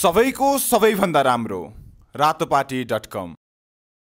सबैको सबैभन्दा राम्रो रातोपाटी डट कम